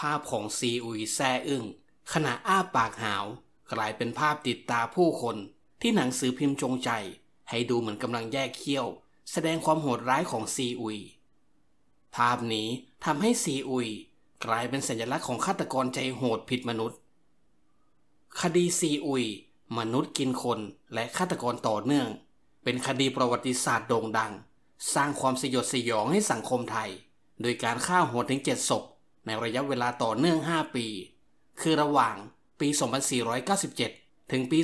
ภาพของซีอุยแซ่อึ้งขณะอ้าปากหาว กลายเป็นภาพติดตาผู้คนที่หนังสือพิมพ์จงใจให้ดูเหมือนกำลังแยกเขี้ยว แสดงความโหดร้ายของซีอุยภาพนี้ทำให้ซีอุยกลายเป็นสัญลักษณ์ของฆาตกรใจโหดผิดมนุษย์ คดีซีอุยมนุษย์กินคนและฆาตกรต่อเนื่อง เป็นคดีประวัติศาสตร์โด่งดัง สร้างความสยดสยองให้สังคมไทย โดยการฆ่าโหดถึงเจ็ดศพในระยะเวลาต่อเนื่อง 5 ปี คือระหว่างปี 2497 ถึงปี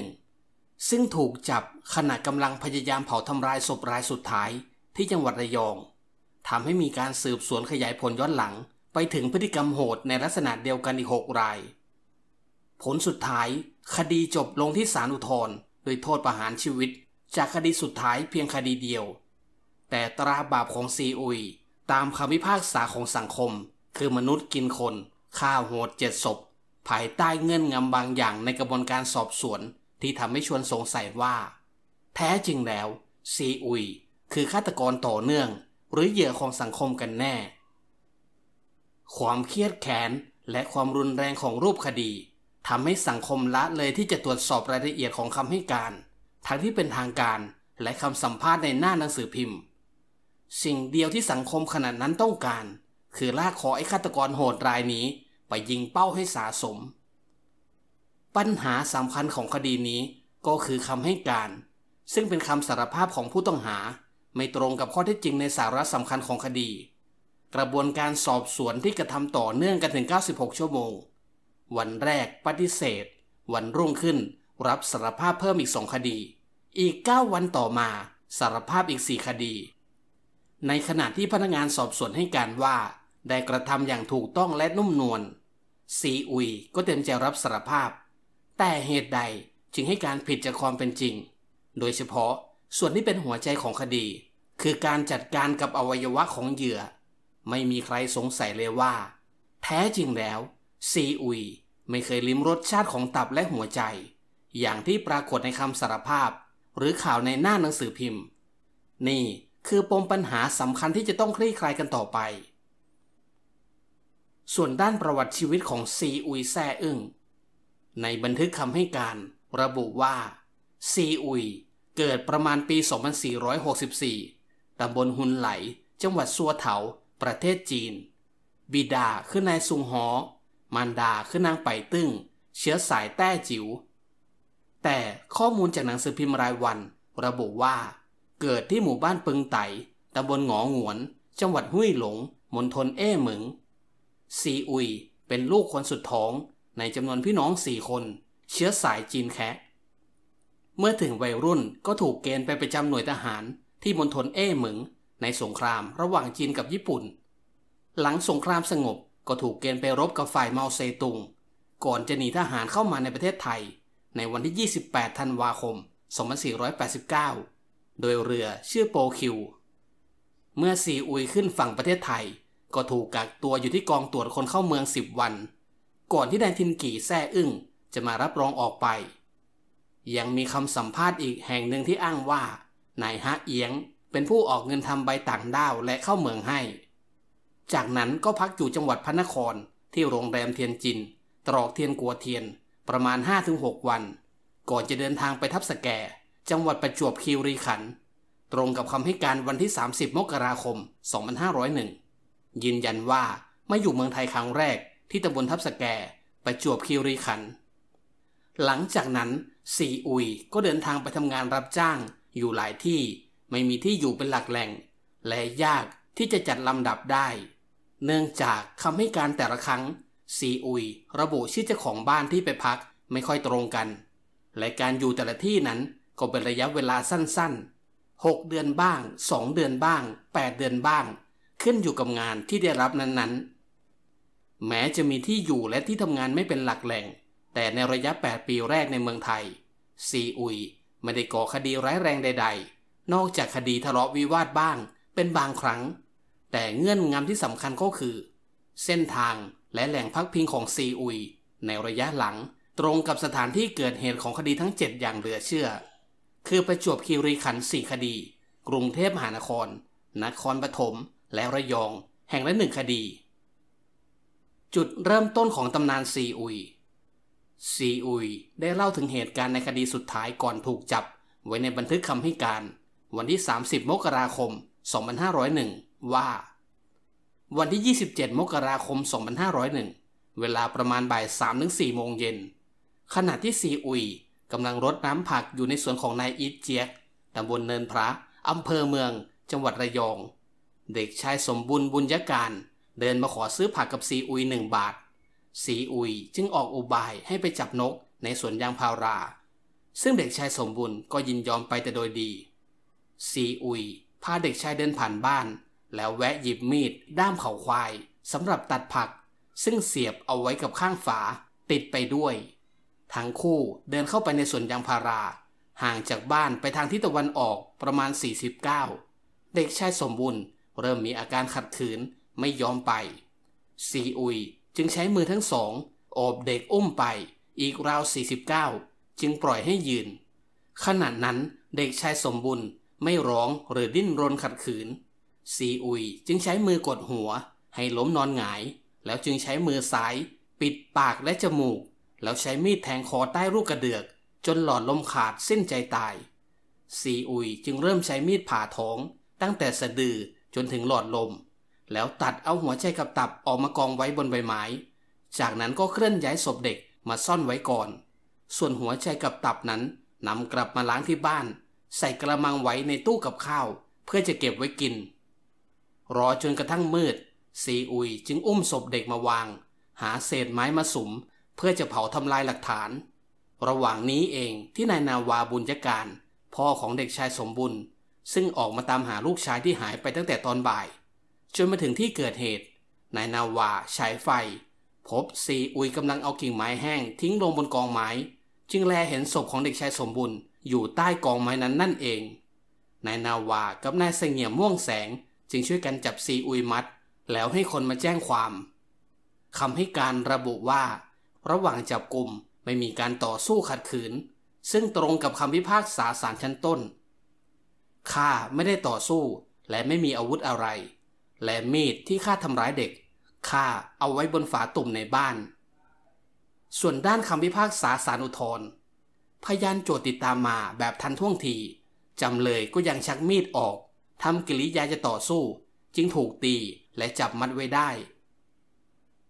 2501 ซึ่งถูกจับขณะกำลังพยายามเผาทำลายศพรายสุดท้ายที่จังหวัดระยอง ทำให้มีการสืบสวนขยายผลย้อนหลังไปถึงพฤติกรรมโหดในลักษณะเดียวกันอีก 6 ราย ผลสุดท้ายคดีจบลงที่ศาลอุทธรณ์โดยโทษประหารชีวิตจากคดีสุดท้ายเพียงคดีเดียว แต่ตราบาปของซีอุยตามคำพิพากษาของสังคม คือมนุษย์กินคนฆ่าโหดเจ็ดศพภายใต้เงื่อนงำบางอย่างในกระบวนการสอบสวน ที่ทำให้ชวนสงสัยว่า แท้จริงแล้วซีอุยคือฆาตกรต่อเนื่อง หรือเหยื่อของสังคมกันแน่ ความเครียดแค้นและความรุนแรงของรูปคดีทำให้สังคมละเลยที่จะตรวจสอบรายละเอียดของคำให้การทั้งที่เป็นทางการและคำสัมภาษณ์ในหน้าหนังสือพิมพ์สิ่งเดียวที่สังคมขนาดนั้นต้องการ คือลากคอไอ้ฆาตกรโหดรายนี้ไปยิงเป้าให้สาสม ปัญหาสำคัญของคดีนี้ก็คือคำให้การ ซึ่งเป็นคำสารภาพของผู้ต้องหา ไม่ตรงกับข้อเท็จจริงในสาระสำคัญของคดี กระบวนการสอบสวนที่กระทำต่อเนื่องกัน ถึง 96 ชั่วโมง วันแรก ปฏิเสธ วันรุ่งขึ้น รับสารภาพเพิ่มอีกสองคดี อีก 9 วันต่อมา สารภาพอีก 4 คดีในขณะที่พนักงานสอบสวนให้การว่า ได้กระทำอย่างถูกต้องและนุ่มนวลซีอุยก็เต็มใจรับสารภาพ แต่เหตุใดจึงให้การผิดจากความเป็นจริง โดยเฉพาะส่วนที่เป็นหัวใจของคดี คือการจัดการกับอวัยวะของเหยื่อ ไม่มีใครสงสัยเลยว่า แท้จริงแล้วซีอุยไม่เคยลิ้มรสชาติของตับและหัวใจ อย่างที่ปรากฏในคำสารภาพ หรือข่าวในหน้าหนังสือพิมพ์ นี่คือปมปัญหาสำคัญที่จะต้องคลี่คลายกันต่อไป ส่วนด้านประวัติชีวิตของ ซีอุยแซ่อึ้งในบันทึกคำให้การ ระบุว่า ซีอุย เกิดประมาณปี 2464 ตำบลหุนไหล จังหวัดซัวเถา ประเทศจีน บิดาคือนายซุงฮอมารดาคือนางไปตึ้ง เชื้อสายแต้จิว๋ว แต่ข้อมูลจากหนังสือพิมพ์รายวัน ระบุว่าเกิดที่หมู่บ้านปึงไต่ตำบลหงอหงวน จังหวัดหุ้ยหลงมณฑลเอ๋หมึงซีอุยเป็นลูกคนสุดท้องในจำนวนพี่น้องสี่คน เชื้อสายจีนแคะเมื่อถึงวัยรุ่นก็ถูกเกณฑ์ไปประจำหน่วยทหารที่มณฑลเอ๋หมึงในสงครามระหว่างจีนกับญี่ปุ่น หลังสงครามสงบก็ถูกเกณฑ์ไปรบกับฝ่ายเมาเซตุง ก่อนจะหนีทหารเข้ามาในประเทศไทย ในวันที่ 28ธันวาคม 2489โดยเรือชื่อโปคิว เมื่อซีอุยขึ้นฝั่งประเทศไทย ก็ถูกกักตัวอยู่ที่กองตรวจคนเข้าเมืองสิบวัน ก่อนที่นายทินกี่แซ่อึ้ง จะมารับรองออกไป ยังมีคำสัมภาษณ์อีกแห่งหนึ่งที่อ้างว่านายฮะเอียงเป็นผู้ออกเงินทำใบต่างด้าวและเข้าเมืองให้ จากนั้นก็พักอยู่จังหวัดพระนครที่โรงแรมเทียนจิน ตรอกเทียนกัวเทียนประมาณ 5-6 วัน ก่อนจะเดินทางไปทับสแกจังหวัดประจวบคีรีขันธ์ ตรงกับคำให้การวันที่ 30 มกราคม 2501ยืนยันว่ามาอยู่เมืองไทยครั้งแรก ที่ตำบลทับสแกประจวบคีรีขันธ์ หลังจากนั้น ซีอุย ก็เดินทางไปทำงานรับจ้างอยู่หลายที่ ไม่มีที่อยู่เป็นหลักแหล่ง และยากที่จะจัดลำดับได้ เนื่องจากคำให้การแต่ละครั้ง ซีอุยระบุชื่อเจ้าของบ้านที่ไปพักไม่ค่อยตรงกัน และการอยู่แต่ละที่นั้นก็เป็นระยะเวลาสั้นๆ 6 เดือนบ้าง 2 เดือนบ้าง 8 เดือนบ้าง ขึ้นอยู่กับงานที่ได้รับนั้นๆ แม้จะมีที่อยู่และที่ทำงานไม่เป็นหลักแหล่ง แต่ในระยะ 8 ปีแรกในเมืองไทย ซีอุยไม่ได้ก่อคดีร้ายแรงใด ๆ นอกจากคดีทะเลาะวิวาทบ้าง เป็นบางครั้ง แต่เงื่อนงำที่สำคัญก็คือ เส้นทางและแหล่งพักพิงของซีอุยในระยะหลังตรงกับสถานที่เกิดเหตุของคดีทั้ง 7 อย่างเหลือเชื่อคือประจวบคีรีขันธ์4คดี กรุงเทพมหานคร นครปฐมและระยอง แห่งละหนึ่งคดี จุดเริ่มต้นของตำนานซีอุยซีอุยได้เล่าถึงเหตุการณ์ในคดีสุดท้ายก่อนถูกจับไว้ในบันทึกคำให้การ วันที่ 30มกราคม 2501 ว่า วันที่ 27มกราคม 2501 เวลาประมาณบ่าย 3-4โมงเย็นขณะที่ซีอุยกำลังรดน้ำผักอยู่ในสวนของนายอีทเจียกตำบลเนินพระอำเภอเมือง จังหวัดระยอง เด็กชายสมบุญบุญยการเดินมาขอซื้อผักกับซีอุยหนึ่งบาทซีอุยจึงออกอุบายให้ไปจับนกในสวนยางพารา ซึ่งเด็กชายสมบุญก็ยินยอมไปแต่โดยดีซีอุยพาเด็กชายเดินผ่านบ้าน แล้วแวะหยิบมีดด้ามเขาควายสำหรับตัดผัก ซึ่งเสียบเอาไว้กับข้างฝา ติดไปด้วยทั้งคู่เดินเข้าไปในสวนยางพารา ห่างจากบ้านไปทางทิศตะวันออกประมาณ 49 เด็กชายสมบูรณ์เริ่มมีอาการขัดขืนไม่ยอมไป ซีอุยจึงใช้มือทั้งสองโอบเด็กอุ้มไปอีกราว 49 จึงปล่อยให้ยืนขณะนั้นเด็กชายสมบูรณ์ไม่ร้องหรือดิ้นรนขัดขืน ซีอุยจึงใช้มือกดหัวให้ล้มนอนหงาย แล้วจึงใช้มือซ้ายปิดปากและจมูกแล้วใช้มีดแทงคอใต้รูกกระเดือก จนหลอดลมขาดสิ้นใจตาย ซีอุยจึงเริ่มใช้มีดผ่าท้อง ตั้งแต่สะดือจนถึงหลอดลม แล้วตัดเอาหัวใจกับตับออกมากองไว้บนใบไม้ จากนั้นก็เคลื่อนย้ายศพเด็กมาซ่อนไว้ก่อน ส่วนหัวใจกับตับนั้นนำกลับมาล้างที่บ้าน ใส่กระมังไว้ในตู้กับข้าว เพื่อจะเก็บไว้กิน รอจนกระทั่งมืด ซีอุยจึงอุ้มศพเด็กมาวาง หาเศษไม้มาสุมเพื่อจะเผาทำลายหลักฐาน ระหว่างนี้เองที่นายนาวาบุญยการ พ่อของเด็กชายสมบุญ ซึ่งออกมาตามหาลูกชายที่หายไปตั้งแต่ตอนบ่ายจนมาถึงที่เกิดเหตุนายนาวาฉายไฟ พบซีอุยกำลังเอากิ่งไม้แห้งทิ้งลงบนกองไม้จึงแลเห็นศพของเด็กชายสมบุญอยู่ใต้กองไม้นั้นนั่นเองนายนาวากับนายเสงี่ยมม่วงแสง จึงช่วยกันจับซีอุยมัด แล้วให้คนมาแจ้งความคำให้การระบุว่าระหว่างจับกลุ่มไม่มีการต่อสู้ขัดขืน ซึ่งตรงกับคำพิพากษาศาลชั้นต้นข้าไม่ได้ต่อสู้และไม่มีอาวุธอะไร และมีดที่ข้าทำร้ายเด็กข้าเอาไว้บนฝาตุ่มในบ้าน ส่วนด้านคำพิพากษาศาลอุทธรพยานโจทติดตามมาแบบทันท่วงทีจำเลยก็ยังชักมีดออกทำกิริยาจะต่อสู้ จึงถูกตีและจับมัดไว้ได้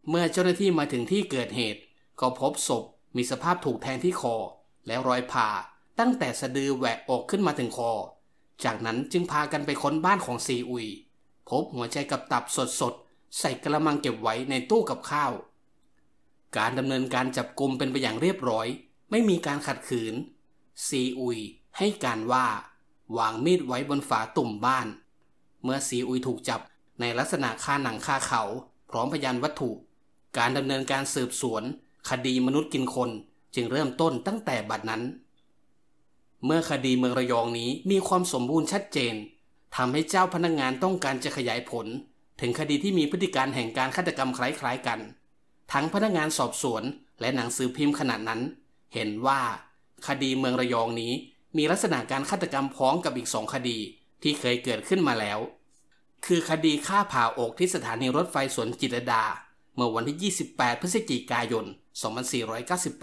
เมื่อเจ้าหน้าที่มาถึงที่เกิดเหตุก็พบศพมีสภาพถูกแทงที่คอ และรอยผ่าตั้งแต่สะดือแหวกออกขึ้นมาถึงคอ จากนั้นจึงพากันไปค้นบ้านของซีอุยพบหัวใจกับตับสดสดใส่กระมังเก็บไว้ในตู้กับข้าว การดำเนินการจับกลุมเป็นไปอย่างเรียบร้อย ไม่มีการขัดขืนซีอุยให้การว่าวางมีดไว้บนฝาตุ่มบ้าน เมื่อซีอุยถูกจับในลักษณะฆ่าหนังฆ่าเขา พร้อมพยานวัตถุ การดำเนินการสืบสวนคดีมนุษย์กินคนจึงเริ่มต้นตั้งแต่บัดนั้น เมื่อคดีเมืองระยองนี้มีความสมบูรณ์ชัดเจนทำให้เจ้าพนักงงานต้องการจะขยายผล ถึงคดีที่มีพฤติการแห่งการฆาตกรรมคล้ายๆ กัน ทั้งพนักงงานสอบสวนและหนังสือพิมพ์ขนาดนั้น เห็นว่า คดีเมืองระยองนี้มีลักษณะการฆาตกรรมพร้อมกับอีกสองคดีที่เคยเกิดขึ้นมาแล้ว คือคดีฆ่าผ่าอกที่สถานีรถไฟสวนจิตรดาเมื่อวันที่ 28 พฤศจิกายน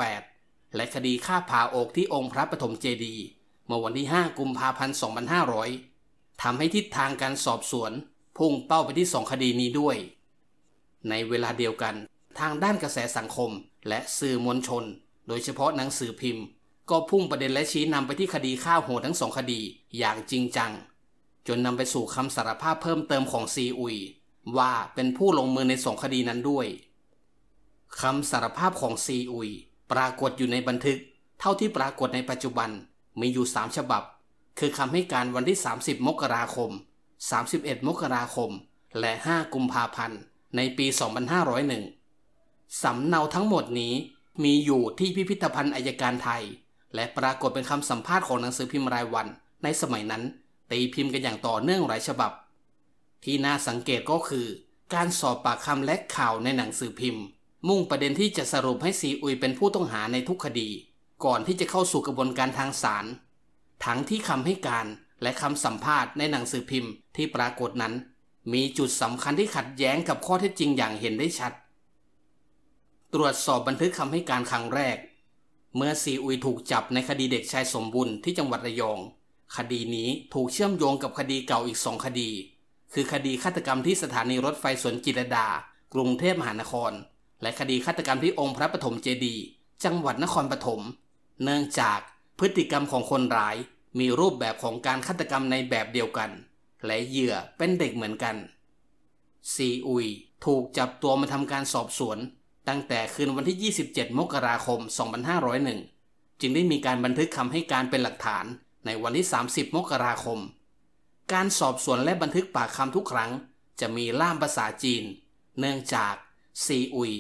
2498 และคดีฆ่าผ่าอกที่องค์พระปฐมเจดี เมื่อวันที่ 5 กุมภาพันธ์ 2500 ทำให้ทิศทางการสอบสวน พุ่งเป้าไปที่สองคดีนี้ด้วย ในเวลาเดียวกันทางด้านกระแสสังคมและสื่อมวลชน โดยเฉพาะหนังสือพิมพ์ ก็พุ่งประเด็นและชี้นำไปที่คดีฆ่าโหดทั้งสองคดีอย่างจริงจัง จนนำไปสู่คำสารภาพเพิ่มเติมของซีอุยว่าเป็นผู้ลงมือในสองคดีนั้นด้วยคำสารภาพของ ซีอุย ปรากฏอยู่ในบันทึก เท่าที่ปรากฏในปัจจุบันมีอยู่สามฉบับ คือคำให้การวันที่ 30 มกราคม 31 มกราคม และ 5 กุมภาพันธ์ ในปี 2501สำเนาทั้งหมดนี้มีอยู่ที่พิพิธภัณฑ์อายการไทย และปรากฏเป็นคำสัมภาษณ์ของหนังสือพิมพ์รายวัน ในสมัยนั้นตีพิมพ์กันอย่างต่อเนื่องหลายฉบับที่น่าสังเกตก็คือ การสอบปากคำและข่าวในหนังสือพิมพ์ มุ่งประเด็นที่จะสรุปให้ซีอุยเป็นผู้ต้องหาในทุกคดีก่อนที่จะเข้าสู่กระบวนการทางศาล ทั้งที่คำให้การและคำสัมภาษณ์ในหนังสือพิมพ์ที่ปรากฏนั้น มีจุดสำคัญที่ขัดแย้งกับข้อเท็จจริงอย่างเห็นได้ชัด ตรวจสอบบันทึกคำให้การครั้งแรก เมื่อซีอุยถูกจับในคดีเด็กชายสมบุญที่จังหวัดระยอง คดีนี้ถูกเชื่อมโยงกับคดีเก่าอีกสองคดีคือคดีฆาตกรรมที่สถานีรถไฟสวนจิตรดา กรุงเทพมหานคร และคดีฆาตกรรมที่องค์พระปฐมเจดี จังหวัดนครปฐม เนื่องจากพฤติกรรมของคนร้ายมีรูปแบบของการฆาตกรรมในแบบเดียวกัน และเหยื่อเป็นเด็กเหมือนกัน ซีอุยถูกจับตัวมาทำการสอบสวน ตั้งแต่คืนวันที่ 27 มกราคม 2501 จึงได้มีการบันทึกคำให้การเป็นหลักฐานในวันที่ 30 มกราคมการสอบสวนและบันทึกปากคำทุกครั้งจะมีล่ามภาษาจีน เนื่องจาก ซีอุย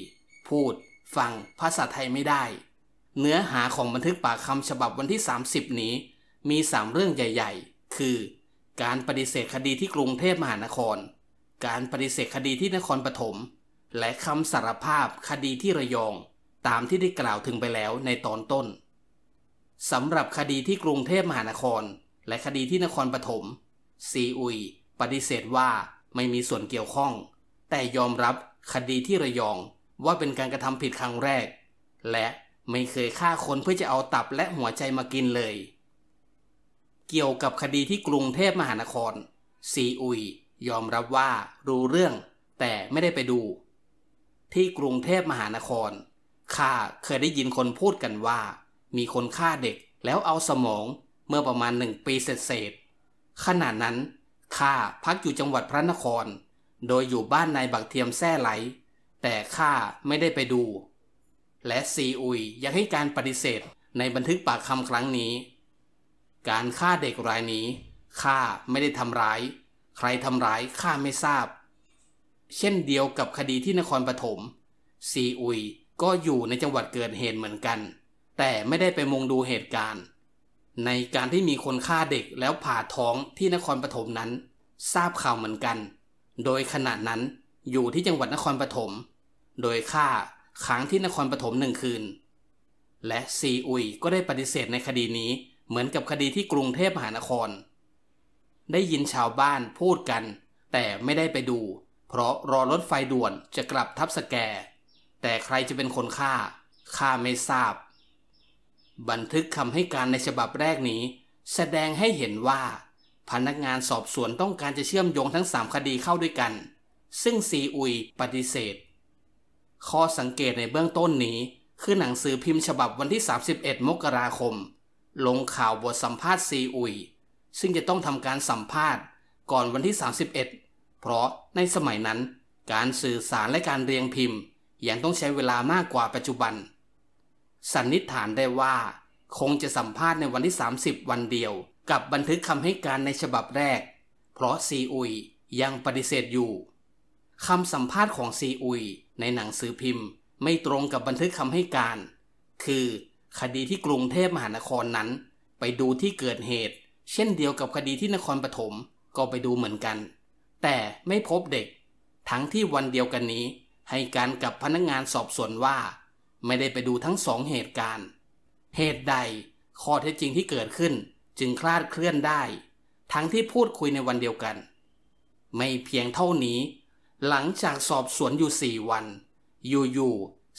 พูด ฟังภาษาไทยไม่ได้ เนื้อหาของบันทึกปากคำฉบับวันที่ 30 นี้มี 3 เรื่องใหญ่ๆ คือ การปฏิเสธคดีที่กรุงเทพมหานคร การปฏิเสธคดีที่นครปฐม และคำสารภาพคดีที่ระยอง ตามที่ได้กล่าวถึงไปแล้วในตอนต้นสำหรับคดีที่กรุงเทพมหานคร และคดีที่นครปฐมซีอุยปฏิเสธว่าไม่มีส่วนเกี่ยวข้อง แต่ยอมรับคดีที่ระยองว่าเป็นการกระทำผิดครั้งแรก และไม่เคยฆ่าคน เพื่อจะเอาตับและหัวใจมากินเลย เกี่ยวกับคดีที่กรุงเทพมหานครซีอุยยอมรับว่ารู้เรื่อง แต่ไม่ได้ไปดู ที่กรุงเทพมหานครข้าเคยได้ยินคนพูดกันว่า มีคนฆ่าเด็กแล้วเอาสมอง เมื่อประมาณหนึ่งปีเศษขณะนั้น ข้าพักอยู่จังหวัดพระนคร โดยอยู่บ้านนายบักเทียมแท่ไหล แต่ข้าไม่ได้ไปดู และซีอุยยังให้การปฏิเสธในบันทึกปากคำครั้งนี้การฆ่าเด็กรายนี้ข้าไม่ได้ทำร้ายใครทำร้ายข้าไม่ทราบ เช่นเดียวกับคดีที่นครปฐมซีอุยก็อยู่ในจังหวัดเกิดเหตุเหมือนกัน แต่ไม่ได้ไปมุงดูเหตุการณ์ในการที่มีคนฆ่าเด็กแล้วผ่าท้องที่นครปฐมนั้น ทราบข่าวเหมือนกัน โดยขณะนั้นอยู่ที่จังหวัดนครปฐมโดยฆ่าค้างที่นครปฐมหนึ่งคืน และซีอุยก็ได้ปฏิเสธในคดีนี้เหมือนกับคดีที่กรุงเทพมหานคร ได้ยินชาวบ้านพูดกัน แต่ไม่ได้ไปดู เพราะรอรถไฟด่วนจะกลับทับสแก แต่ใครจะเป็นคนฆ่าข้าไม่ทราบบันทึกคำให้การในฉบับแรกนี้แสดงให้เห็นว่า พนักงานสอบสวนต้องการจะเชื่อมโยงทั้ง 3 คดีเข้าด้วยกัน ซึ่งซีอุยปฏิเสธข้อสังเกตในเบื้องต้นนี้คือหนังสือพิมพ์ฉบับวันที่ 31 มกราคม ลงข่าวบทสัมภาษณ์ซีอุย ซึ่งจะต้องทำการสัมภาษณ์ก่อนวันที่ 31 เพราะในสมัยนั้น การสื่อสารและการเรียงพิมพ์ยังต้องใช้เวลามากกว่าปัจจุบันสันนิษฐานได้ว่า คงจะสัมภาษณ์ในวันที่ 30 วันเดียวกับบันทึกคำให้การในฉบับแรก เพราะซีอุยยังปฏิเสธอยู่ คำสัมภาษณ์ของซีอุยในหนังสือพิมพ์ ไม่ตรงกับบันทึกคำให้การ คือคดีที่กรุงเทพมหานครนั้น ไปดูที่เกิดเหตุ เช่นเดียวกับคดีที่นครปฐมก็ไปดูเหมือนกัน แต่ไม่พบเด็ก ทั้งที่วันเดียวกันนี้ให้การกับพนักงงานสอบสวนว่าไม่ได้ไปดูทั้งสองเหตุการณ์ เหตุใดข้อเท็จจริงที่เกิดขึ้นจึงคลาดเคลื่อนได้ ทั้งที่พูดคุยในวันเดียวกัน ไม่เพียงเท่านี้ หลังจากสอบสวนอยู่สี่วันอยูู่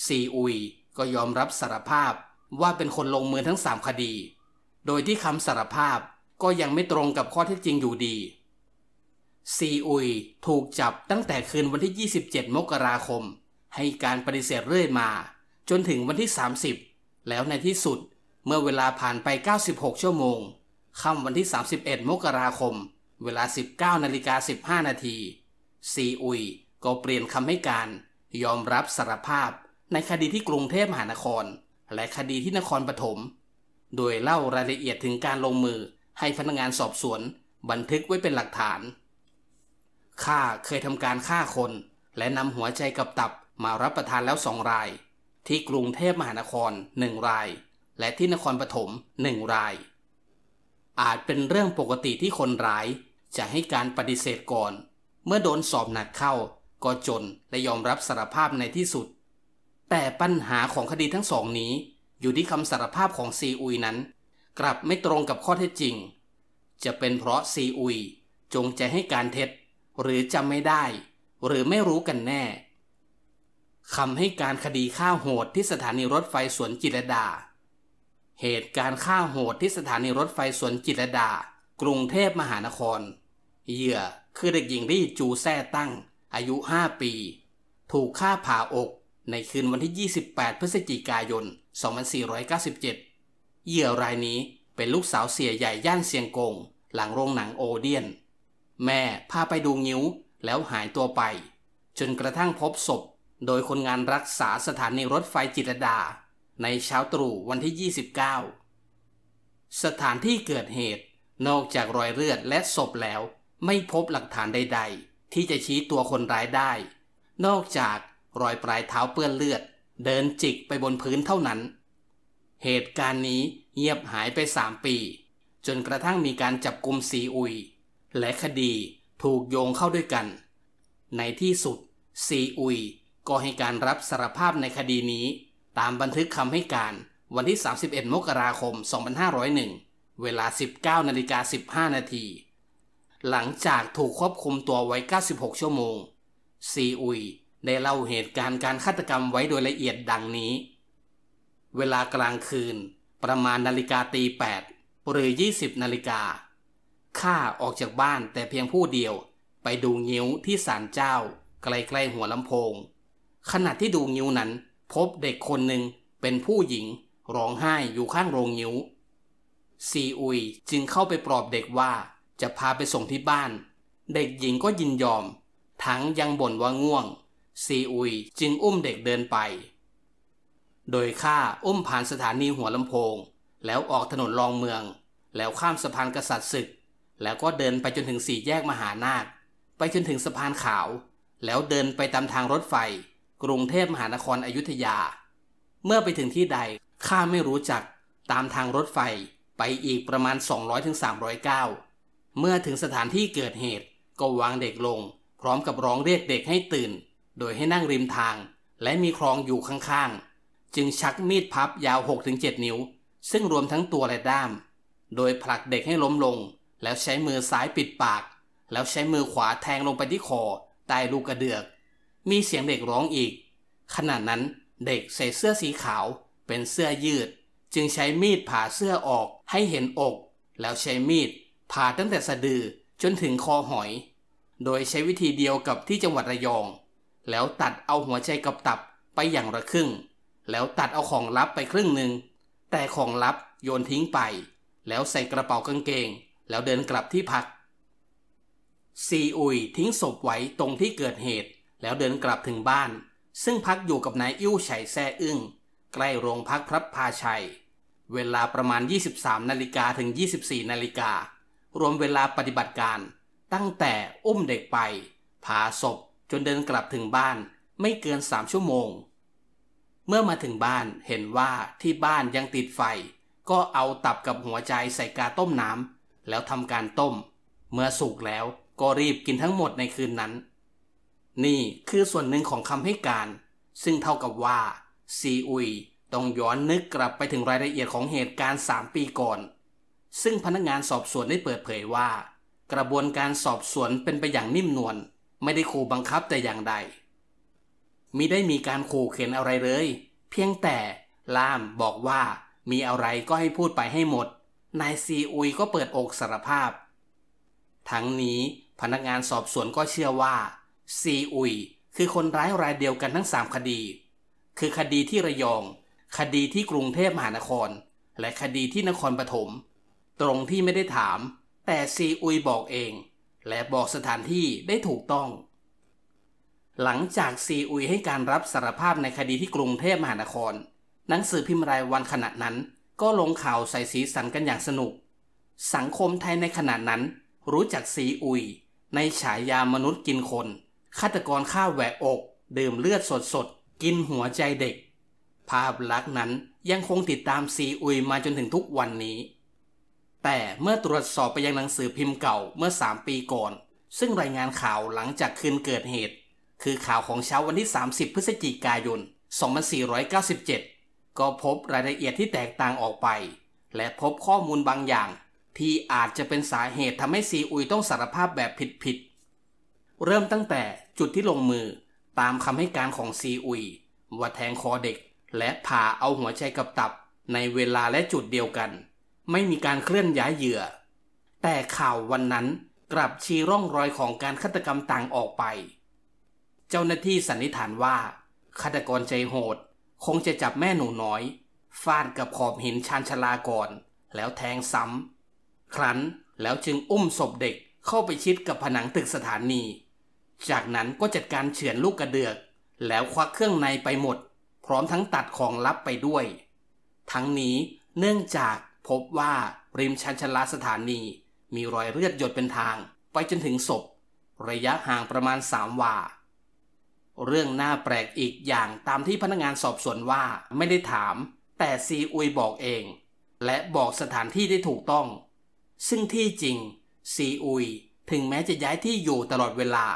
ซีอุย ก็ยอมรับสารภาพว่าเป็นคนลงมือทั้งสามคดี โดยที่คำสารภาพก็ยังไม่ตรงกับข้อเท็จจริงอยู่ดี ซีอุยถูกจับตั้งแต่คืนวันที่ 27มกราคม ให้การปฏิเสธเรื่อยมาจนถึงวันที่ 30 แล้วในที่สุดเมื่อเวลาผ่านไป 96 ชั่วโมง ค่ำวันที่ 31มกราคม เวลา 19นาฬิกา15 นาทีซีอุยก็เปลี่ยนคำให้การยอมรับสารภาพในคดีที่กรุงเทพมหานคร และคดีที่นครปฐม โดยเล่ารายละเอียดถึงการลงมือให้พนักงานสอบสวน บันทึกไว้เป็นหลักฐานข้าเคยทำการฆ่าคน และนำหัวใจกับตับมารับประทานแล้วสองรายที่กรุงเทพมหานคร1ราย และที่นครปฐม1ราย อาจเป็นเรื่องปกติที่คนร้าย จะให้การปฏิเสธก่อน เมื่อโดนสอบหนักเข้าก็จนและยอมรับสารภาพในที่สุด แต่ปัญหาของคดีทั้งสองนี้อยู่ที่คำสารภาพของซีอุยนั้น กลับไม่ตรงกับข้อเท็จจริง จะเป็นเพราะซีอุยจงใจให้การเท็จ หรือจำไม่ได้ หรือไม่รู้กันแน่คำให้การคดีฆ่าโหดที่สถานีรถไฟสวนจิรดา เหตุการณ์ฆ่าโหดที่สถานีรถไฟสวนจิรดา กรุงเทพมหานครเหยื่อคือเด็กหญิงรีจูแซ่ตั้ง อายุ 5 ปี ถูกฆ่าผ่าอกในคืนวันที่ 28 พฤศจิกายน 2497เหยื่อรายนี้เป็นลูกสาวเสียใหญ่ย่านเซียงกง หลังโรงหนังโอเดียน แม่ พาไปดูงิ้วแล้วหายตัวไป จนกระทั่งพบศพโดยคนงานรักษาสถานีรถไฟจิตรดา ในเช้าตรู่วันที่ 29 สถานที่เกิดเหตุนอกจากรอยเลือดและศพแล้ว ไม่พบหลักฐานใดๆ ที่จะชี้ตัวคนร้ายได้ นอกจากรอยปลายเท้าเปื้อนเลือด เดินจิกไปบนพื้นเท่านั้น เหตุการณ์นี้เงียบหายไปสามปี จนกระทั่งมีการจับกลุ่มสีอุย และคดีถูกโยงเข้าด้วยกัน ในที่สุดสีอุยก็ให้การรับสารภาพในคดีนี้ ตามบันทึกคำให้การวันที่ 31 มกราคม 2501 เวลา 19นาฬิกา15นาที หลังจากถูกควบคุมตัวไว้ 96 ชั่วโมงซีอุยได้เล่าเหตุการณ์การฆาตกรรมไว้โดยละเอียดดังนี้ เวลากลางคืนประมาณนาฬิกาตี8หรือ 20นาฬิกาข้าออกจากบ้านแต่เพียงผู้เดียวไปดูงิ้วที่ศาลเจ้า ใกล้ๆหัวลำโพงขณะที่ดูงิ้วนั้นพบเด็กคนหนึ่งเป็นผู้หญิงร้องไห้อยู่ข้างโรงงิ้วซีอุยจึงเข้าไปปลอบเด็กว่าจะพาไปส่งที่บ้านเด็กหญิงก็ยินยอมทั้งยังบ่นว่าง่วงซีอุยจึงอุ้มเด็กเดินไป โดยข้าอุ้มผ่านสถานีหัวลำโพง แล้วออกถนนรองเมือง แล้วข้ามสะพานกษัตริย์ศึก แล้วก็เดินไปจนถึงสี่แยกมหานาคไปจนถึงสะพานขาว แล้วเดินไปตามทางรถไฟกรุงเทพมหานครอยุธยา เมื่อไปถึงที่ใดข้าไม่รู้จักตามทางรถไฟไปอีกประมาณ 2 0 0 3 0 9ถึงก้าเมื่อถึงสถานที่เกิดเหตุก็วางเด็กลง พร้อมกับร้องเรียกเด็กให้ตื่น โดยให้นั่งริมทาง และมีคลองอยู่ข้างๆ จึงชักมีดพับยาว 6-7 นิ้ว ซึ่งรวมทั้งตัวและด้าม โดยผลักเด็กให้ล้มลง แล้วใช้มือซ้ายปิดปาก แล้วใช้มือขวาแทงลงไปที่คอใต้ลูกกระเดือกมีเสียงเด็กร้องอีกขณะนั้นเด็กใส่เสื้อสีขาวเป็นเสื้อยืด จึงใช้มีดผ่าเสื้อออกให้เห็นอก แล้วใช้มีด ผ่าตั้งแต่สะดือจนถึงคอหอย โดยใช้วิธีเดียวกับที่จังหวัดระยอง แล้วตัดเอาหัวใจกับตับไปอย่างละครึ่ง แล้วตัดเอาของลับไปครึ่งหนึ่งแต่ของลับโยนทิ้งไป แล้วใส่กระเป๋ากางเกง แล้วเดินกลับที่พัก ซีอุยทิ้งศพไว้ตรงที่เกิดเหตุแล้วเดินกลับถึงบ้าน ซึ่งพักอยู่กับนายอิ่วไฉแซ่อึ้ง ใกล้โรงพักพระพาชัย เวลาประมาณ 23 นาฬิกาถึง 24 นาฬิกา รวมเวลาปฏิบัติการ ตั้งแต่อุ้มเด็กไปผ่าศพ จนเดินกลับถึงบ้านไม่เกินสามชั่วโมง เมื่อมาถึงบ้านเห็นว่าที่บ้านยังติดไฟ ก็เอาตับกับหัวใจใส่กาต้มน้ำแล้วทำการต้ม เมื่อสุกแล้วก็รีบกินทั้งหมดในคืนนั้นนี่คือส่วนหนึ่งของคำให้การ ซึ่งเท่ากับว่าซีอุยต้องย้อนนึกกลับไปถึงรายละเอียดของเหตุการณ์ 3 ปีก่อน ซึ่งพนักงานสอบสวนได้เปิดเผยว่า กระบวนการสอบสวนเป็นไปอย่างนิ่มนวลไม่ได้ขู่บังคับแต่อย่างใดมิได้มีการขู่เข็นอะไรเลย เพียงแต่ล่ามบอกว่ามีอะไรก็ให้พูดไปให้หมดนายซีอุยก็เปิดอกสารภาพ ทั้งนี้พนักงานสอบสวนก็เชื่อว่าซีอุยคือคนร้ายรายเดียวกันทั้ง3คดี คือคดีที่ระยอง คดีที่กรุงเทพมหานคร และคดีที่นครปฐมตรงที่ไม่ได้ถาม แต่ซีอุยบอกเอง และบอกสถานที่ได้ถูกต้อง หลังจากซีอุยให้การรับสารภาพในคดีที่กรุงเทพมหานคร หนังสือพิมพ์รายวันขณะนั้นก็ลงข่าวใส่สีสันกันอย่างสนุก สังคมไทยในขณะนั้น รู้จักซีอุยในฉายามนุษย์กินคนฆาตกรฆ่าแหวกอก ดื่มเลือดสดๆ กินหัวใจเด็ก ภาพลักษณ์นั้นยังคงติดตามซีอุยมาจนถึงทุกวันนี้ แต่เมื่อตรวจสอบไปยังหนังสือพิมพ์เก่าเมื่อ 3 ปีก่อน ซึ่งรายงานข่าวหลังจากคืนเกิดเหตุ คือข่าวของเช้าวันที่ 30 พฤศจิกายน2497 ก็พบรายละเอียดที่แตกต่างออกไป และพบข้อมูลบางอย่าง ที่อาจจะเป็นสาเหตุทำให้ซีอุยต้องสารภาพแบบผิดๆเริ่มตั้งแต่จุดที่ลงมือตามคำให้การของซีอุยว่าแทงคอเด็กและผ่าเอาหัวใจกับตับ ในเวลาและจุดเดียวกัน ไม่มีการเคลื่อนย้ายเหยื่อ แต่ข่าววันนั้นกลับชี้ร่องรอยของการฆาตกรรมต่างออกไป เจ้าหน้าที่สันนิษฐานว่าฆาตกรใจโหด คงจะจับแม่หนูน้อยฟาดกับขอบหินชานชลาก่อน แล้วแทงซ้ำครั้นแล้วจึงอุ้มศพเด็กเข้าไปชิดกับผนังตึกสถานีจากนั้นก็จัดการเฉือนลูกกระเดือก แล้วควักเครื่องในไปหมด พร้อมทั้งตัดของลับไปด้วย ทั้งนี้เนื่องจากพบว่าริมชันชลาสถานี มีรอยเลือดหยดเป็นทาง ไปจนถึงศพ ระยะห่างประมาณสามวาเรื่องน่าแปลกอีกอย่างตามที่พนักงานสอบสวนว่าไม่ได้ถาม แต่ซีอุยบอกเอง และบอกสถานที่ได้ถูกต้อง ซึ่งที่จริงซีอุยถึงแม้จะย้ายที่อยู่ตลอดเวลา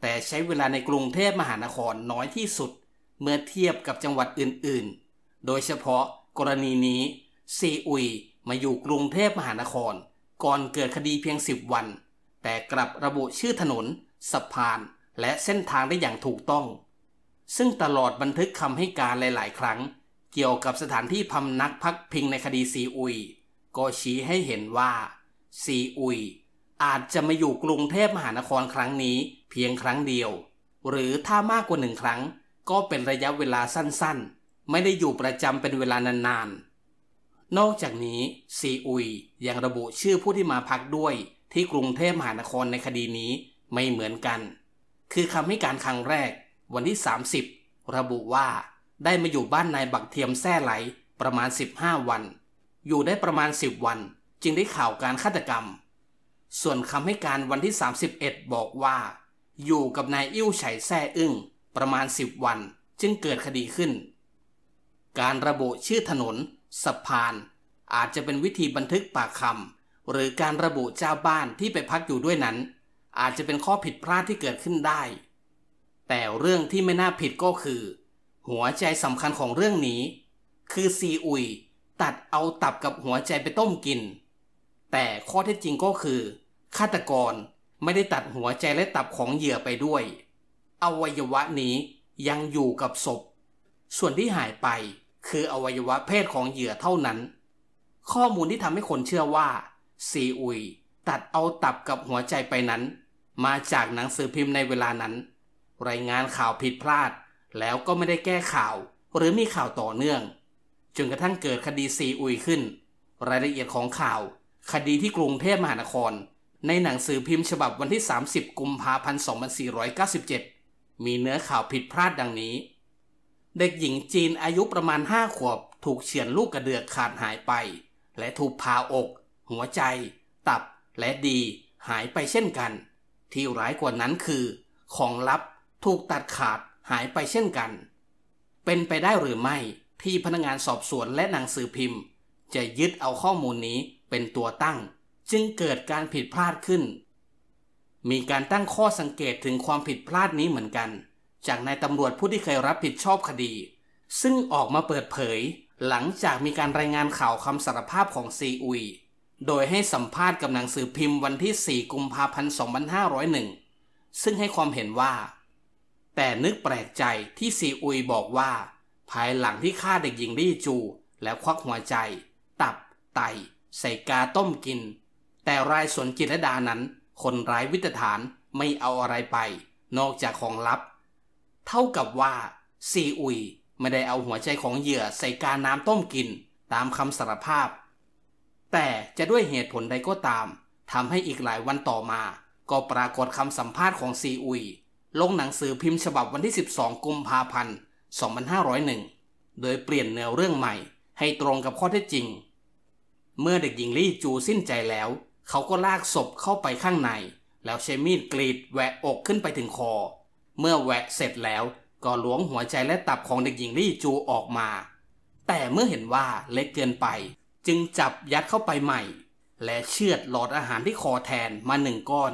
แต่ใช้เวลาในกรุงเทพมหานครน้อยที่สุด เมื่อเทียบกับจังหวัดอื่น ๆ โดยเฉพาะกรณีนี้ ซีอุยมาอยู่กรุงเทพมหานคร ก่อนเกิดคดีเพียงสิบวัน แต่กลับระบุชื่อถนนสะพานและเส้นทางได้อย่างถูกต้อง ซึ่งตลอดบันทึกคำให้การหลาย ๆ ครั้ง เกี่ยวกับสถานที่พำนักพักพิงในคดีซีอุยก็ชี้ให้เห็นว่าซีอุยอาจจะมาอยู่กรุงเทพมหานครครั้งนี้เพียงครั้งเดียว หรือถ้ามากกว่าหนึ่งครั้งก็เป็นระยะเวลาสั้น ๆ ไม่ได้อยู่ประจำเป็นเวลานาน ๆ นอกจากนี้ซีอุยยังระบุชื่อผู้ที่มาพักด้วยที่กรุงเทพมหานครในคดีนี้ไม่เหมือนกัน คือคำให้การครั้งแรกวันที่ 30 ระบุว่า ได้มาอยู่บ้านนายบักเทียมแท่ไหลประมาณ 15 วัน อยู่ได้ประมาณ 10 วัน จึงได้ข่าวการฆาตกรรม ส่วนคำให้การวันที่ 31 บอกว่าอยู่กับนายอิ่วไฉแซ่อึ้งประมาณ 10 วันจึงเกิดคดีขึ้น การระบุชื่อถนนสะพาน อาจจะเป็นวิธีบันทึกปากคำหรือการระบุเจ้าบ้านที่ไปพักอยู่ด้วยนั้น อาจจะเป็นข้อผิดพลาดที่เกิดขึ้นได้ แต่เรื่องที่ไม่น่าผิดก็คือ หัวใจสำคัญของเรื่องนี้ คือซีอุยตัดเอาตับกับหัวใจไปต้มกิน แต่ข้อเท็จจริงก็คือ ฆาตกรไม่ได้ตัดหัวใจและตับของเหยื่อไปด้วย อวัยวะนี้ยังอยู่กับศพ ส่วนที่หายไปคืออวัยวะเพศของเหยื่อเท่านั้น ข้อมูลที่ทำให้คนเชื่อว่า ซีอุยตัดเอาตับกับหัวใจไปนั้น มาจากหนังสือพิมพ์ในเวลานั้น รายงานข่าวผิดพลาด แล้วก็ไม่ได้แก้ข่าวหรือมีข่าวต่อเนื่อง จนกระทั่งเกิดคดีซีอุยขึ้น รายละเอียดของข่าว คดีที่กรุงเทพมหานครในหนังสือพิมพ์ฉบับวันที่ 30 กุมภาพันธ์2497 มีเนื้อข่าวผิดพลาดดังนี้ เด็กหญิงจีนอายุประมาณ 5 ขวบ ถูกเฉือนลูกกระเดือกขาดหายไป และถูกพาอก หัวใจ ตับ และดี หายไปเช่นกัน ที่ร้ายกว่านั้นคือ ของลับถูกตัดขาดหายไปเช่นกัน เป็นไปได้หรือไม่ที่พนักงานสอบสวนและหนังสือพิมพ์ จะยึดเอาข้อมูลนี้เป็นตัวตั้งจึงเกิดการผิดพลาดขึ้น มีการตั้งข้อสังเกตถึงความผิดพลาดนี้เหมือนกัน จากนายตำรวจผู้ที่เคยรับผิดชอบคดี ซึ่งออกมาเปิดเผย หลังจากมีการรายงานข่าวคำสารภาพของซีอุย โดยให้สัมภาษณ์กับหนังสือพิมพ์วันที่ 4 กุมภาพันธ์ 2501 ซึ่งให้ความเห็นว่า แต่นึกแปลกใจที่ซีอุยบอกว่า ภายหลังที่ฆ่าเด็กหญิงลี่จู แล้วควักหัวใจ ตับ ไตใส่กาต้มกินแต่รายสนจิตรดานั้น คนร้ายวิตฐานไม่เอาอะไรไป นอกจากของลับ เท่ากับว่า ซีอุยไม่ได้เอาหัวใจของเหยื่อใส่กาน้ำต้มกินตามคำสารภาพ แต่จะด้วยเหตุผลใดก็ตาม ทำให้อีกหลายวันต่อมา ก็ปรากฏคำสัมภาษณ์ของซีอุยลงหนังสือพิมพ์ฉบับวันที่ 12 กุมภาพันธ์ 2501 โดยเปลี่ยนเนื้อเรื่องใหม่ ให้ตรงกับข้อเท็จจริง เมื่อเด็กหญิงลี่จูสิ้นใจแล้วเขาก็ลากศพเข้าไปข้างใน แล้วใช้มีดกรีดแหวะอกขึ้นไปถึงคอ เมื่อแหวะเสร็จแล้วก็ล้วงหัวใจและตับของเด็กหญิงลี่จูออกมา แต่เมื่อเห็นว่าเล็กเกินไปจึงจับยัดเข้าไปใหม่ และเชือดหลอดอาหารที่คอแทนมาหนึ่งก้อน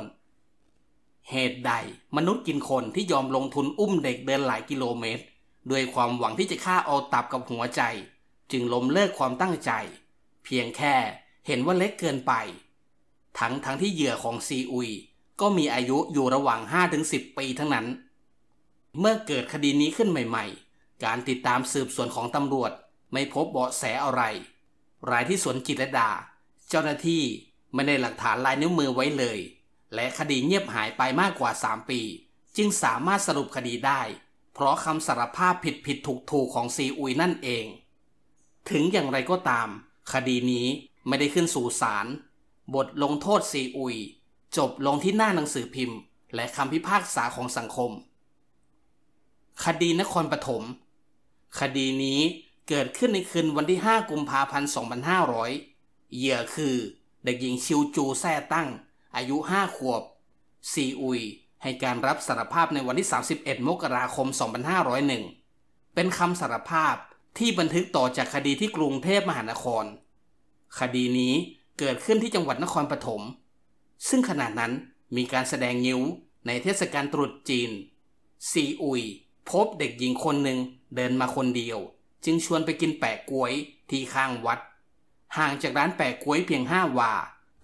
เหตุใดมนุษย์กินคนที่ยอมลงทุนอุ้มเด็กเดินหลายกิโลเมตร ด้วยความหวังที่จะฆ่าเอาตับกับหัวใจ จึงล้มเลิกความตั้งใจ เพียงแค่เห็นว่าเล็กเกินไปทั้งทั้งที่เหยื่อของซีอุยก็มีอายุอยู่ระหว่าง 5-10 ปีทั้งนั้น เมื่อเกิดคดีนี้ขึ้นใหม่ ๆ การติดตามสืบสวนของตำรวจไม่พบเบาะแสอะไร รายที่สวนจิตรดา เจ้าหน้าที่ ไม่ได้หลักฐานลายนิ้วมือไว้เลย และคดีเงียบหายไปมากกว่า 3 ปี จึงสามารถสรุปคดีได้ เพราะคำสารภาพผิดผิดถูกถูกของซีอุยนั่นเอง ถึงอย่างไรก็ตาม คดีนี้ไม่ได้ขึ้นสู่ศาลบทลงโทษซีอุย จบลงที่หน้าหนังสือพิมพ์ และคำพิพากษาของสังคม คดีนครปฐมคดีนี้เกิดขึ้นในคืนวันที่ 5กุมภาพันธ์2500เหยื่อคือเด็กหญิงชิวจูแซ่ตั้ง อายุ5ขวบซีอุย ให้การรับสารภาพในวันที่ 31 มกราคม 2501เป็นคำสารภาพที่บันทึกต่อจากคดีที่กรุงเทพมหานคร คดีนี้เกิดขึ้นที่จังหวัดนครปฐม ซึ่งขณะนั้น มีการแสดงงิ้วในเทศกาลตรุษจีน ซีอุยพบเด็กหญิงคนหนึ่งเดินมาคนเดียว จึงชวนไปกินแปะกล้วยที่ข้างวัด ห่างจากร้านแปะกล้วยเพียงห้าวา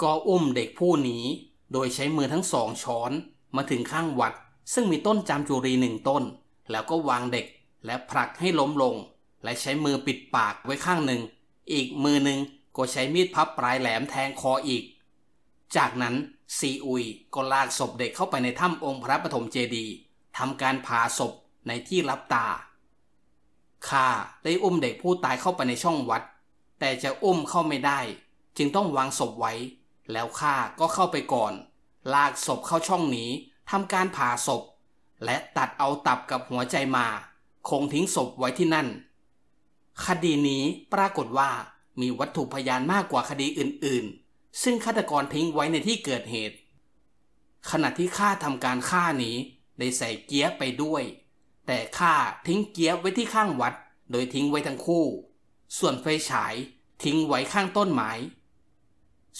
ก็อุ้มเด็กผู้นี้ โดยใช้มือทั้งสองช้อน มาถึงข้างวัด ซึ่งมีต้นจามจุรีหนึ่งต้น แล้วก็วางเด็กและผลักให้ล้มลง และใช้มือปิดปากไว้ข้างหนึ่ง อีกมือหนึ่งก็ใช้มีดพับปลายแหลมแทงคออีก จากนั้นซีอุยก็ลากศพเด็กเข้าไปในถ้ำองค์พระปฐมเจดีย์ทำการผ่าศพในที่รับตาข้าได้อุ้มเด็กผู้ตายเข้าไปในช่องวัด แต่จะอุ้มเข้าไม่ได้ จึงต้องวางศพไว้ แล้วข้าก็เข้าไปก่อน ลากศพเข้าช่องนี้ทำการผ่าศพ และตัดเอาตับกับหัวใจมา คงทิ้งศพไว้ที่นั่น คดีนี้ปรากฏว่ามีวัตถุพยานมากกว่าคดีอื่นๆ ซึ่งฆาตกรทิ้งไว้ในที่เกิดเหตุ ขณะที่ข้าทำการฆ่านี้ได้ใส่เกียร์ไปด้วย แต่ข้าทิ้งเกียร์ไว้ที่ข้างวัดโดยทิ้งไว้ทั้งคู่ ส่วนไฟฉายทิ้งไว้ข้างต้นไม้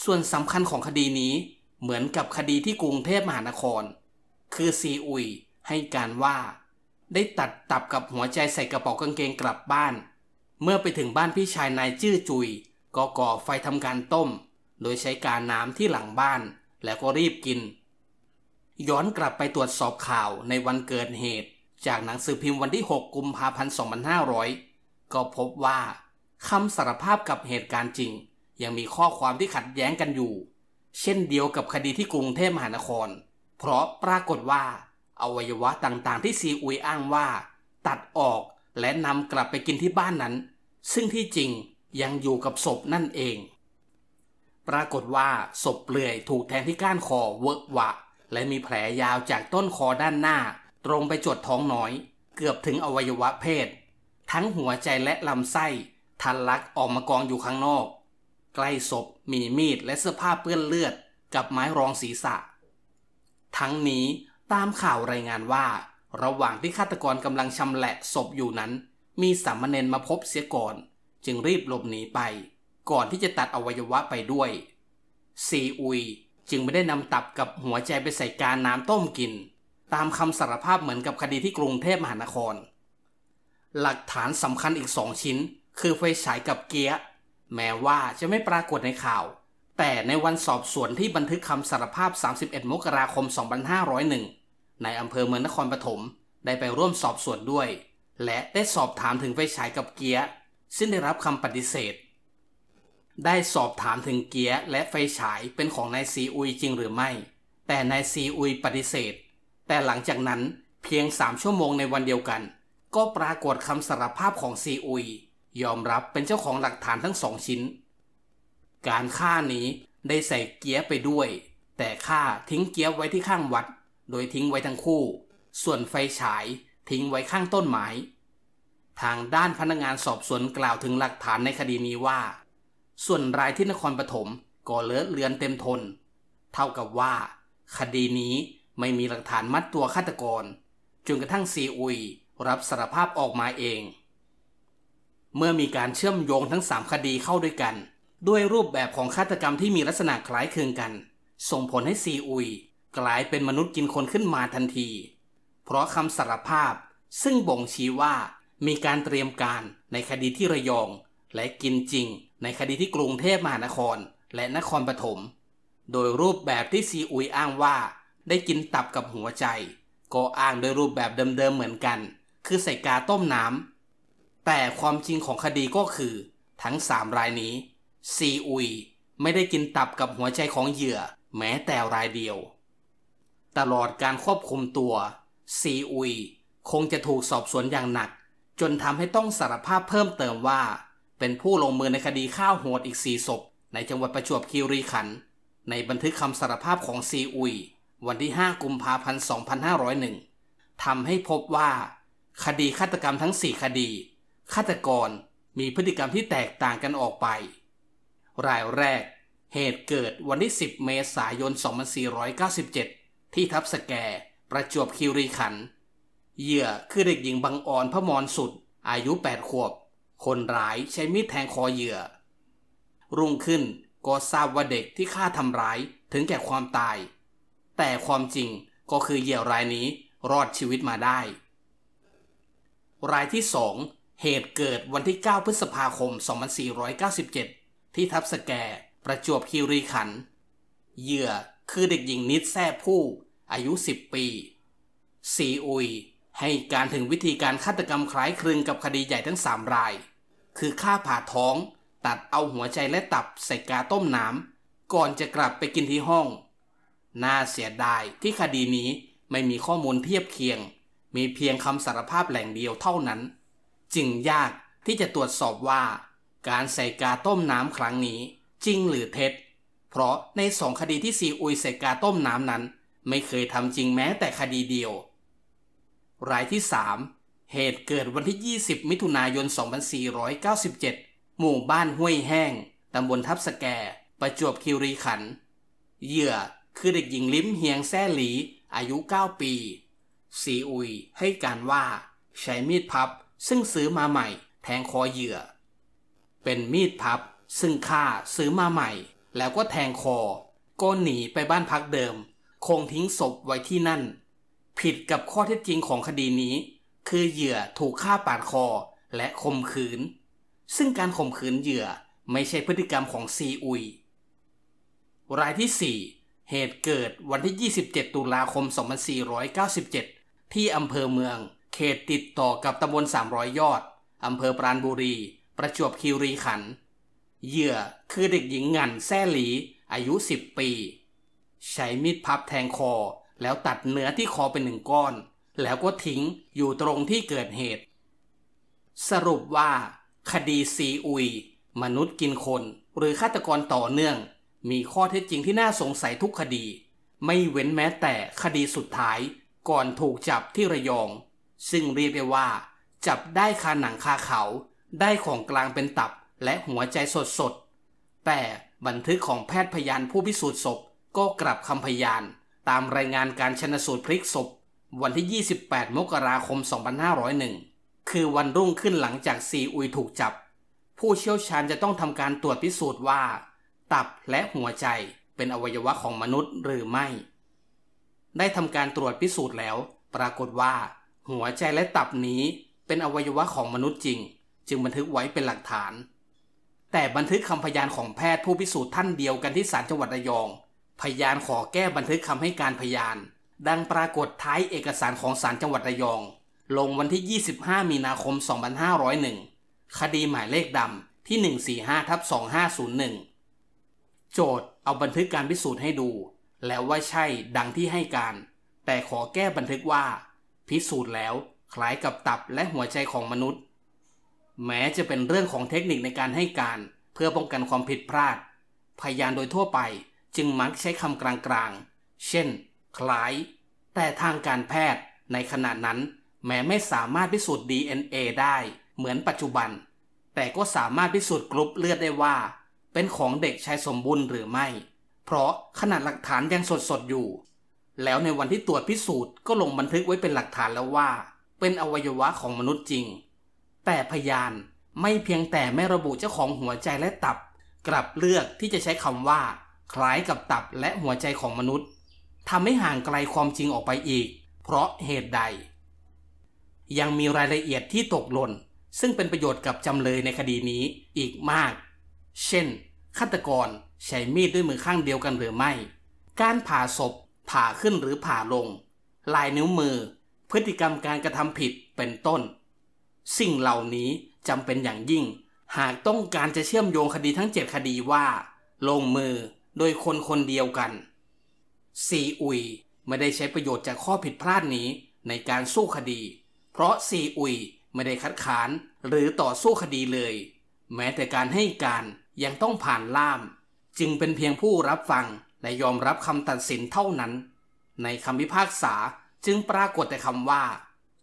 ส่วนสำคัญของคดีนี้เหมือนกับคดีที่กรุงเทพมหานคร คือซีอุยให้การว่า ได้ตัดตับกับหัวใจใส่กระเป๋ากางเกงกลับบ้านเมื่อไปถึงบ้านพี่ชายนายจื้อจุย ก็ก่อไฟทำการต้ม โดยใช้การน้ำที่หลังบ้าน แล้วก็รีบกิน ย้อนกลับไปตรวจสอบข่าวในวันเกิดเหตุจากหนังสือพิมพ์วันที่ 6 กุมภาพันธ์ 2500ก็พบว่าคำสารภาพกับเหตุการณ์จริง ยังมีข้อความที่ขัดแย้งกันอยู่ เช่นเดียวกับคดีที่กรุงเทพมหานคร เพราะปรากฏว่า อวัยวะต่างๆ ที่ซีอุยอ้างว่า ตัดออกและนำกลับไปกินที่บ้านนั้นซึ่งที่จริงยังอยู่กับศพนั่นเอง ปรากฏว่า ศพเปลือยถูกแทงที่ก้านคอเวอะวะ และมีแผลยาวจากต้นคอด้านหน้าตรงไปจดท้องน้อย เกือบถึงอวัยวะเพศ ทั้งหัวใจและลำไส้ ทันลักออกมากองอยู่ข้างนอก ใกล้ศพ มีมีด และเสื้อผ้าเปื้อนเลือด กับไม้รองศีรษะ ทั้งนี้ตามข่าวรายงานว่า ระหว่างที่ฆาตกรกำลังชำแหละศพอยู่นั้นมีสามเณรมาพบเสียก่อนจึงรีบหลบหนีไป ก่อนที่จะตัดอวัยวะไปด้วยซีอุย จึงไม่ได้นำตับกับหัวใจไปใส่การน้ำต้มกิน ตามคำสารภาพเหมือนกับคดีที่กรุงเทพมหานคร หลักฐานสำคัญอีกสองชิ้น คือไฟฉายกับเกียร์แม้ว่าจะไม่ปรากฏในข่าว แต่ในวันสอบสวนที่บันทึกคำสารภาพ 31 มกราคม 2501ในอำเภอเมืองนครปฐมได้ไปร่วมสอบสวนด้วยและได้สอบถามถึงไฟฉายกับเกียร์ซึ่งได้รับคำปฏิเสธ ได้สอบถามถึงเกียร์และไฟฉายเป็นของนายซีอุยจริงหรือไม่ แต่นายซีอุยปฏิเสธ แต่หลังจากนั้นเพียงสามชั่วโมงในวันเดียวกัน ก็ปรากฏคำสารภาพของซีอุยยอมรับเป็นเจ้าของหลักฐานทั้งสองชิ้น การฆ่านี้ได้ใส่เกียร์ไปด้วย แต่ฆ่าทิ้งเกียร์ไว้ที่ข้างวัด โดยทิ้งไว้ทั้งคู่ ส่วนไฟฉายทิ้งไว้ข้างต้นไม้ทางด้านพนักงานสอบสวนกล่าวถึงหลักฐานในคดีนี้ว่า ส่วนรายที่นครปฐมก่อเลือดเลือนเต็มทน เท่ากับว่า คดีนี้ไม่มีหลักฐานมัดตัวฆาตกรจนกระทั่งซีอุย รับสารภาพออกมาเอง เมื่อมีการเชื่อมโยงทั้งสามคดีเข้าด้วยกัน ด้วยรูปแบบของฆาตกรรมที่มีลักษณะคล้ายคลึงกัน ส่งผลให้ซีอุยกลายเป็นมนุษย์กินคนขึ้นมาทันทีเพราะคำสารภาพซึ่งบ่งชี้ว่า มีการเตรียมการในคดีที่ระยองและกินจริงในคดีที่กรุงเทพมหานครและนครปฐมโดยรูปแบบที่ซีอุยอ้างว่า ได้กินตับกับหัวใจ ก็อ้างโดยรูปแบบเดิมๆเหมือนกัน คือใส่กาต้มน้ำแต่ความจริงของคดีก็คือ ทั้งสามรายนี้ ซีอุยไม่ได้กินตับกับหัวใจของเหยื่อ แม้แต่รายเดียว ตลอดการควบคุมตัวซีอุยคงจะถูกสอบสวนอย่างหนัก จนทำให้ต้องสารภาพเพิ่มเติมว่า เป็นผู้ลงมือในคดีฆ่าโหดอีกสี่ศพ ในจังหวัดประจวบคีรีขันธ์ในบันทึกคำสารภาพของซีอุยวันที่ 5 กุมภาพันธ์2501ทำให้พบว่า คดีฆาตกรรมทั้ง 4 คดีฆาตกรมีพฤติกรรมที่แตกต่างกันออกไป รายแรก เหตุเกิดวันที่ 10 เมษายน 2497 ที่ทับสแกประจวบควรีขันเหยื่อคือเด็กหญิงบังอ่อนพระมรสุด อายุ 8 ขวบ คนร้ายใช้มีดแทงคอเหยื่อรุ่งขึ้น ก็ทราบว่าเด็กที่ฆ่าทำร้ายถึงแก่ความตาย แต่ความจริงก็คือเหยื่อรายนี้รอดชีวิตมาได้ รายที่สองเหตุเกิดวันที่ 9 พฤษภาคม 2497 ที่ทับสแกประจวบคีรีขันเหยื่อคือเด็กหญิงนิดแท่ผู้อายุ 10 ปีซีอุย ให้การถึงวิธีการฆาตกรรมคล้ายคลึงกับคดีใหญ่ทั้ง3ราย คือ ฆ่าผ่าท้อง ตัดเอาหัวใจและตับใส่กาต้มน้ำ ก่อนจะกลับไปกินที่ห้อง น่าเสียดายที่คดีนี้ไม่มีข้อมูลเทียบเคียง มีเพียงคำสารภาพแหล่งเดียวเท่านั้น จึงยากที่จะตรวจสอบว่า การใส่กาต้มน้ำครั้งนี้จริงหรือเท็จ เพราะในสองคดีที่ซีอุยใส่กาต้มน้ำนั้นไม่เคยทำจริงแม้แต่คดีเดียว รายที่ 3 เหตุเกิดวันที่ 20 มิถุนายน 2497 หมู่บ้านห้วยแห้ง ตำบลทับสแกประจวบคีรีขันธ์ เหยื่อ คือเด็กหญิงลิ้มเฮียงแซ่หลี อายุ 9 ปี สีอุยให้การว่า ใช้มีดพับซึ่งซื้อมาใหม่ แทงคอเหยื่อ เป็นมีดพับซึ่งฆ่าซื้อมาใหม่ แล้วก็แทงคอก็หนีไปบ้านพักเดิมคงทิ้งศพไว้ที่นั่น ผิดกับข้อเท็จจริงของคดีนี้ คือ เหยื่อถูกฆ่าปาดคอและข่มขืน ซึ่งการข่มขืนเหยื่อไม่ใช่พฤติกรรมของซีอุย รายที่ 4 เหตุเกิดวันที่ 27 ตุลาคม 2497 ที่อำเภอเมือง เขตติดต่อกับตำบล300 ยอด อำเภอปราณบุรี ประจวบคีรีขันธ์เหยื่อคือเด็กหญิงงันแซ่หลี อายุ 10 ปีใช้มีดพับแทงคอแล้วตัดเนื้อที่คอเป็นหนึ่งก้อน แล้วก็ทิ้งอยู่ตรงที่เกิดเหตุ สรุปว่า คดีซีอุยมนุษย์กินคน หรือฆาตกรต่อเนื่อง มีข้อเท็จจริงที่น่าสงสัยทุกคดี ไม่เว้นแม้แต่คดีสุดท้ายก่อนถูกจับที่ระยอง ซึ่งเรียกได้ว่า จับได้คาหนังคาเขา ได้ของกลางเป็นตับและหัวใจสดๆแต่บันทึกของแพทย์พยานผู้พิสูจน์ศพก็กลับคำพยานตามรายงานการชนสูตรพลิกศพวันที่ 28 มกราคม 2501 คือวันรุ่งขึ้นหลังจากซีอุยถูกจับ ผู้เชี่ยวชาญจะต้องทำการตรวจพิสูจน์ว่า ตับและหัวใจเป็นอวัยวะของมนุษย์หรือไม่ ได้ทำการตรวจพิสูจน์แล้ว ปรากฏว่า หัวใจและตับนี้เป็นอวัยวะของมนุษย์จริง จึงบันทึกไว้เป็นหลักฐาน แต่บันทึกคำพยานของแพทย์ผู้พิสูจน์ท่านเดียวกันที่ศาลจังหวัดระยองพยานขอแก้บันทึกคำให้การพยาน ดังปรากฏท้ายเอกสารของศาลจังหวัดระยอง ลงวันที่ 25 มีนาคม 2501 คดีหมายเลขดำที่ 145 ทับ2501 โจทย์เอาบันทึกการพิสูจน์ให้ดู แล้วว่าใช่ดังที่ให้การ แต่ขอแก้บันทึกว่า พิสูจน์แล้วคล้ายกับตับและหัวใจของมนุษย์ แม้จะเป็นเรื่องของเทคนิคในการให้การ เพื่อป้องกันความผิดพลาด พยานโดยทั่วไปจึงมักใช้คำกลางๆ เช่น คล้าย แต่ทางการแพทย์ในขณะนั้น แม้ไม่สามารถพิสูจน์ DNA ได้ เหมือนปัจจุบัน แต่ก็สามารถพิสูจน์กรุ๊ปเลือดได้ว่า เป็นของเด็กชายสมบูรณ์หรือไม่ เพราะขนาดหลักฐานยังสดๆ อยู่ แล้วในวันที่ตรวจพิสูจน์ก็ลงบันทึกไว้เป็นหลักฐานแล้วว่า เป็นอวัยวะของมนุษย์จริง แต่พยานไม่เพียงแต่ไม่ระบุเจ้าของหัวใจและตับ กลับเลือกที่จะใช้คำว่าคล้ายกับตับและหัวใจของมนุษย์ ทำให้ห่างไกลความจริงออกไปอีก เพราะเหตุใด ยังมีรายละเอียดที่ตกหล่น ซึ่งเป็นประโยชน์กับจำเลยในคดีนี้อีกมาก เช่น ฆาตกรใช้มีดด้วยมือข้างเดียวกันหรือไม่ การผ่าศพ ผ่าขึ้นหรือผ่าลง ลายนิ้วมือ พฤติกรรมการกระทำผิดเป็นต้น สิ่งเหล่านี้จำเป็นอย่างยิ่ง หากต้องการจะเชื่อมโยงคดีทั้ง 7 คดีว่า ลงมือโดยคนคนเดียวกันซีอุยไม่ได้ใช้ประโยชน์จากข้อผิดพลาดนี้ในการสู้คดี เพราะซีอุยไม่ได้คัดค้านหรือต่อสู้คดีเลย แม้แต่การให้การยังต้องผ่านล่าม จึงเป็นเพียงผู้รับฟังและยอมรับคำตัดสินเท่านั้น ในคำพิพากษาจึงปรากฏแต่คำว่า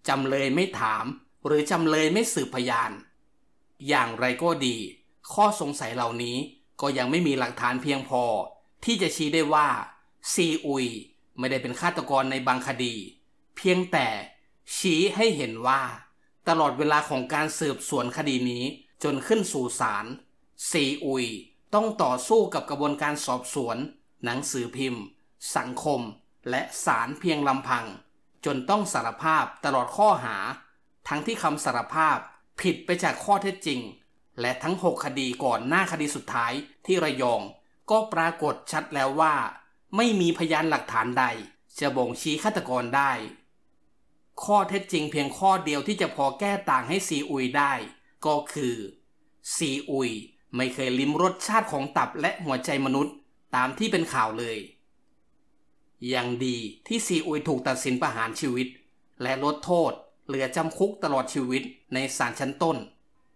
จำเลยไม่ถาม หรือจำเลยไม่สืบพยาน อย่างไรก็ดี ข้อสงสัยเหล่านี้ก็ยังไม่มีหลักฐานเพียงพอ ที่จะชี้ได้ว่าซีอุยไม่ได้เป็นฆาตกรในบางคดี เพียงแต่ ชี้ให้เห็นว่า ตลอดเวลาของการสืบสวนคดีนี้ จนขึ้นสู่ศาลซีอุยต้องต่อสู้กับกระบวนการสอบสวน หนังสือพิมพ์ สังคม และศาลเพียงลำพัง จนต้องสารภาพตลอดข้อหา ทั้งที่คำสารภาพผิดไปจากข้อเท็จจริงและทั้ง 6 คดีก่อนหน้าคดีสุดท้ายที่ระยอง ก็ปรากฏชัดแล้วว่า ไม่มีพยานหลักฐานใด จะบ่งชี้ฆาตกรได้ ข้อเท็จจริงเพียงข้อเดียวที่จะพอแก้ต่างให้ซีอุยได้ ก็คือซีอุยไม่เคยลิ้มรสชาติของตับและหัวใจมนุษย์ตามที่เป็นข่าวเลยอย่างดีที่ซีอุยถูกตัดสินประหารชีวิตและลดโทษ เหลือจำคุกตลอดชีวิตในศาลชั้นต้น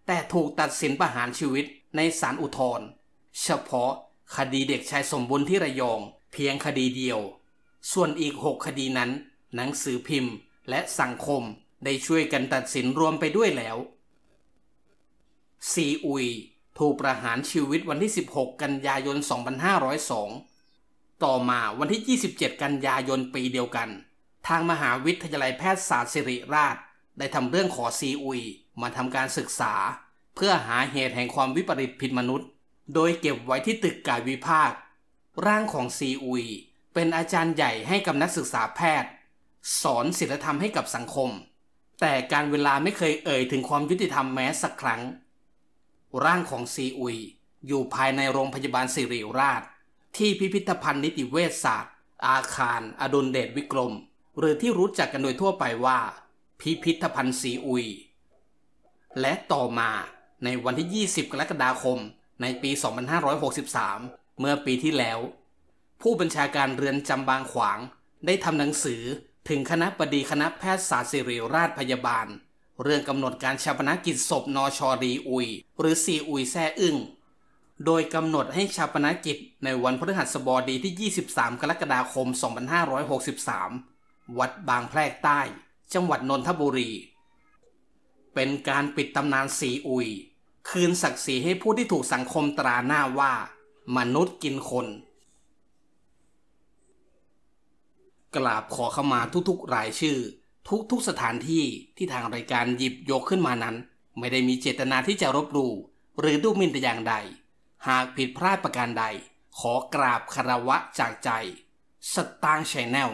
แต่ถูกตัดสินประหารชีวิตในศาลอุทธรเฉพาะคดีเด็กชายสมบุญที่ระยอง เพียงคดีเดียว ส่วนอีกหกคดีนั้น หนังสือพิมพ์และสังคมได้ช่วยกันตัดสินรวมไปด้วยแล้วซีอุยถูกประหารชีวิตวันที่ 16 กันยายน 2502 ต่อมาวันที่ 27 กันยายนปีเดียวกัน ทางมหาวิทยาลัยแพทยศาสตร์ศิริราชได้ทำเรื่องขอซีอุยมาทำการศึกษาเพื่อหาเหตุแห่งความวิปริตผิดมนุษย์ โดยเก็บไว้ที่ตึกกายวิภาค ร่างของซีอุยเป็นอาจารย์ใหญ่ให้กับนักศึกษาแพทย์ สอนศีลธรรมให้กับสังคม แต่การเวลาไม่เคยเอ่ยถึงความยุติธรรมแม้สักครั้ง ร่างของซีอุยอยู่ภายในโรงพยาบาลสิริราช ที่พิพิธภัณฑ์นิติเวชศาสตร์ อาคาร อดุลเดชวิกรม หรือที่รู้จักกันโดยทั่วไปว่า พิพิธภัณฑ์ซีอุยและต่อมาในวันที่ 20 กรกฎาคม ในปี 2563 เมื่อปีที่แล้ว ผู้บัญชาการเรือนจำบางขวาง ได้ทำหนังสือถึงคณะบดีคณะแพทยศาสตร์ศิริราชพยาบาล เรื่องกำหนดการชาปนกิจศพนอชอรีอุย หรือซีอุยแซ่อึ้งโดยกำหนดให้ชาปนกิจในวันพฤหัสบดีที่ 23 กรกฎาคม 2563 วัดบางแพรกใต้ จังหวัดนนทบุรีเป็นการปิดตำนานสีอุยคืนศักดิ์ศรีให้ผู้ที่ถูกสังคมตราหน้าว่า มนุษย์กินคนกราบขอเข้ามาทุกๆรายชื่อ ทุกๆสถานที่ที่ทางรายการหยิบยกขึ้นมานั้น ไม่ได้มีเจตนาที่จะรบรูหรือดูหมิ่นแต่อย่างใด หากผิดพลาดประการใด ขอกราบคารวะจากใจสตางค์ชแนล